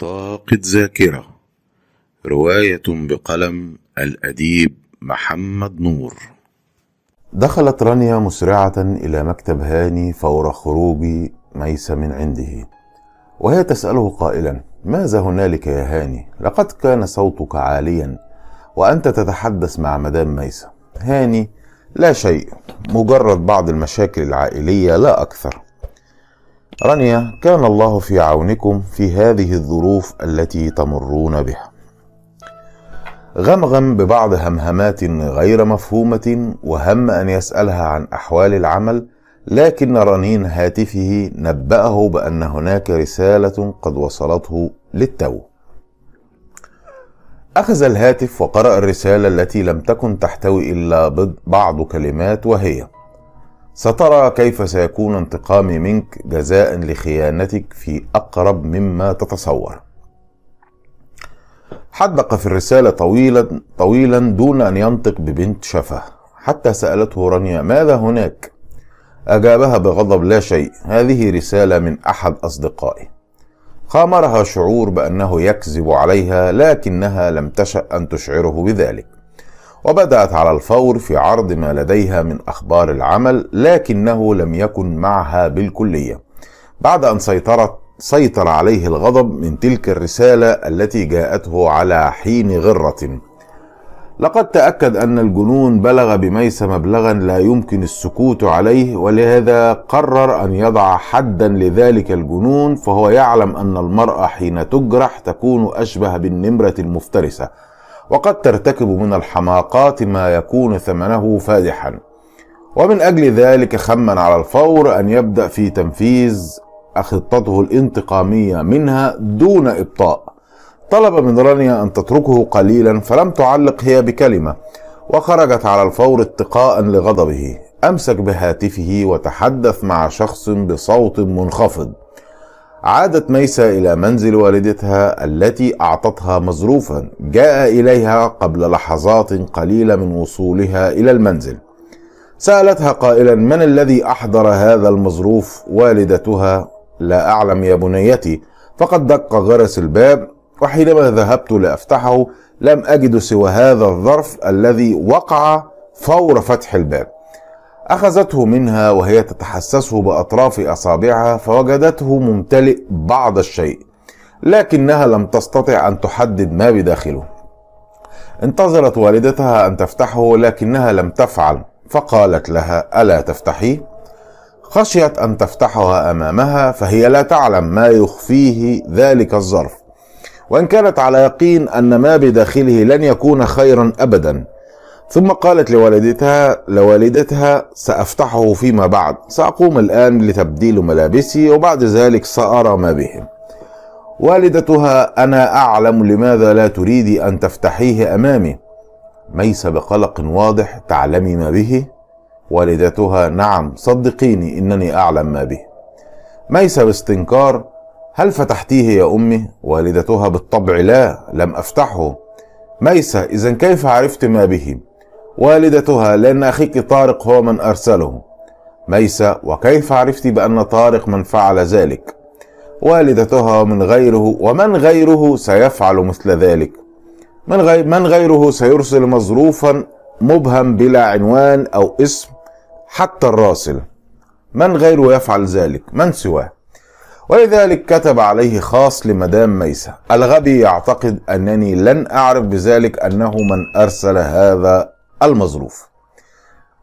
طاقة ذاكرة رواية بقلم الأديب محمد نور دخلت رانيا مسرعة إلى مكتب هاني فور خروج ميس من عنده وهي تسأله قائلا ماذا هنالك يا هاني لقد كان صوتك عاليا وأنت تتحدث مع مدام ميسة هاني لا شيء مجرد بعض المشاكل العائلية لا أكثر رانيا كان الله في عونكم في هذه الظروف التي تمرون بها غمغم ببعض همهمات غير مفهومة وهم أن يسألها عن أحوال العمل لكن رنين هاتفه نبأه بأن هناك رسالة قد وصلته للتو أخذ الهاتف وقرأ الرسالة التي لم تكن تحتوي إلا بعض كلمات وهي سترى كيف سيكون انتقامي منك جزاء لخيانتك في اقرب مما تتصور حدق في الرسالة طويلا طويلا دون أن ينطق ببنت شفه حتى سألته رانيا ماذا هناك؟ أجابها بغضب لا شيء هذه رسالة من أحد أصدقائي خامرها شعور بأنه يكذب عليها لكنها لم تشأ أن تشعره بذلك وبدأت على الفور في عرض ما لديها من أخبار العمل لكنه لم يكن معها بالكلية بعد أن سيطرت سيطر عليه الغضب من تلك الرسالة التي جاءته على حين غرة لقد تأكد أن الجنون بلغ بميس مبلغا لا يمكن السكوت عليه ولهذا قرر أن يضع حدا لذلك الجنون فهو يعلم أن المرأة حين تجرح تكون أشبه بالنمرة المفترسة وقد ترتكب من الحماقات ما يكون ثمنه فادحا ومن اجل ذلك خمن على الفور ان يبدا في تنفيذ خطته الانتقاميه منها دون ابطاء طلب من رانيا ان تتركه قليلا فلم تعلق هي بكلمه وخرجت على الفور اتقاء لغضبه امسك بهاتفه وتحدث مع شخص بصوت منخفض عادت ميسة إلى منزل والدتها التي أعطتها مظروفا جاء إليها قبل لحظات قليلة من وصولها إلى المنزل سألتها قائلا من الذي أحضر هذا المظروف والدتها لا أعلم يا بنيتي فقد دق غرس الباب وحينما ذهبت لأفتحه لم أجد سوى هذا الظرف الذي وقع فور فتح الباب أخذته منها وهي تتحسسه بأطراف أصابعها فوجدته ممتلئ بعض الشيء لكنها لم تستطع أن تحدد ما بداخله انتظرت والدتها أن تفتحه لكنها لم تفعل فقالت لها ألا تفتحي؟ خشيت أن تفتحها أمامها فهي لا تعلم ما يخفيه ذلك الظرف وإن كانت على يقين أن ما بداخله لن يكون خيرا أبدا ثم قالت لوالدتها لوالدتها سأفتحه فيما بعد سأقوم الآن لتبديل ملابسي وبعد ذلك سأرى ما بهم والدتها أنا أعلم لماذا لا تريدي أن تفتحيه أمامي ميس بقلق واضح تعلمي ما به والدتها نعم صدقيني إنني أعلم ما به ميس باستنكار هل فتحتيه يا أمي والدتها بالطبع لا لم أفتحه ميسة إذا كيف عرفت ما به والدتها لأن أخيك طارق هو من أرسله ميسة وكيف عرفت بأن طارق من فعل ذلك والدتها من غيره ومن غيره سيفعل مثل ذلك من, غير من غيره سيرسل مظروفا مبهم بلا عنوان أو اسم حتى الراسل من غيره يفعل ذلك من سواه ولذلك كتب عليه خاص لمدام ميسة الغبي يعتقد أنني لن أعرف بذلك أنه من أرسل هذا المظروف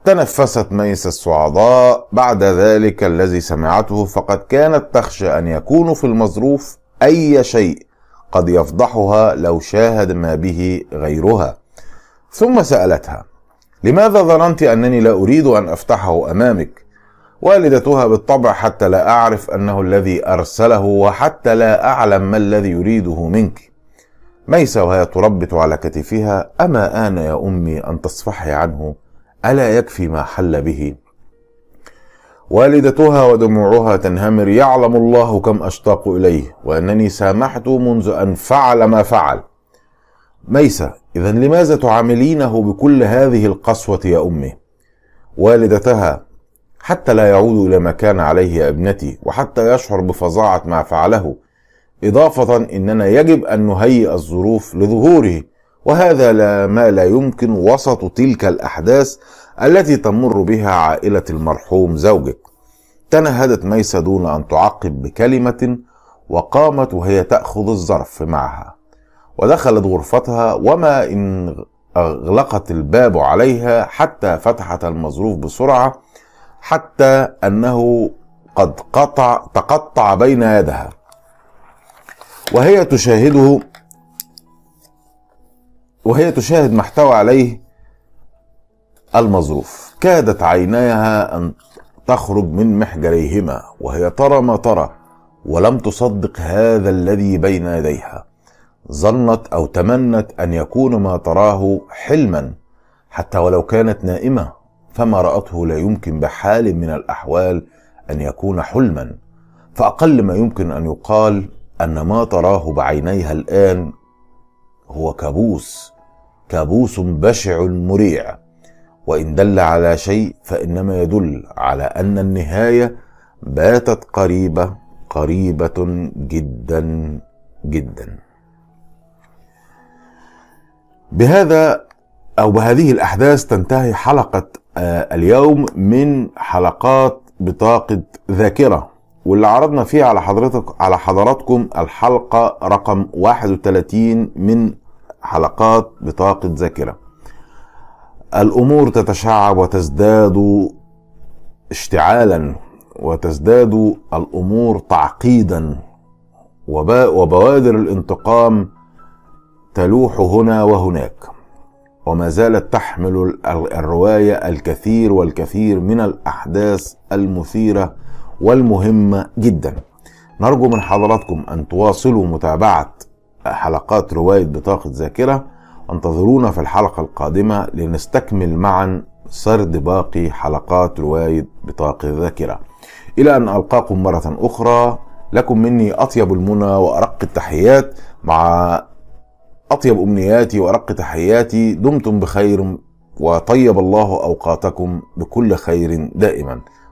تنفست ميس السعداء بعد ذلك الذي سمعته فقد كانت تخشى أن يكون في المظروف أي شيء قد يفضحها لو شاهد ما به غيرها ثم سألتها لماذا ظننت أنني لا أريد أن أفتحه أمامك؟ والدتها بالطبع حتى لا أعرف أنه الذي أرسله وحتى لا أعلم ما الذي يريده منك ميسة وهي تربت على كتفها أما آن يا أمي أن تصفحي عنه ألا يكفي ما حل به والدتها ودموعها تنهمر يعلم الله كم أشتاق إليه وأنني سامحت منذ أن فعل ما فعل ميسة إذا لماذا تعاملينه بكل هذه القسوة يا أمي والدتها حتى لا يعود إلى ما كان عليه يا ابنتي وحتى يشعر بفظاعة ما فعله إضافة إننا يجب أن نهيئ الظروف لظهوره وهذا لا ما لا يمكن وسط تلك الأحداث التي تمر بها عائلة المرحوم زوجك تنهدت ميسة دون أن تعقب بكلمة وقامت وهي تأخذ الظرف معها ودخلت غرفتها وما إن أغلقت الباب عليها حتى فتحت المظروف بسرعة حتى أنه قد قطع تقطع بين يدها وهي تشاهده وهي تشاهد ما احتوى عليه المظروف كادت عيناها أن تخرج من محجريهما وهي ترى ما ترى ولم تصدق هذا الذي بين يديها ظنت أو تمنت أن يكون ما تراه حلما حتى ولو كانت نائمة فما رأته لا يمكن بحال من الأحوال أن يكون حلما فأقل ما يمكن أن يقال ان ما تراه بعينيها الان هو كابوس كابوس بشع مريع وان دل على شيء فانما يدل على ان النهايه باتت قريبه قريبه جدا جدا بهذا او بهذه الاحداث تنتهي حلقه آه، اليوم من حلقات بطاقه ذاكره واللي عرضنا فيها على حضرتك على حضراتكم الحلقة رقم 31 من حلقات بطاقة ذاكرة الأمور تتشعب وتزداد اشتعالا وتزداد الأمور تعقيدا وبوادر الانتقام تلوح هنا وهناك وما زالت تحمل الرواية الكثير والكثير من الأحداث المثيرة والمهمة جدا نرجو من حضراتكم أن تواصلوا متابعة حلقات رواية بطاقة ذاكرة انتظرونا في الحلقة القادمة لنستكمل معا سرد باقي حلقات رواية بطاقة ذاكرة إلى أن ألقاكم مرة أخرى لكم مني أطيب المنى وأرق التحيات مع أطيب أمنياتي وأرق تحياتي دمتم بخير وطيب الله أوقاتكم بكل خير دائما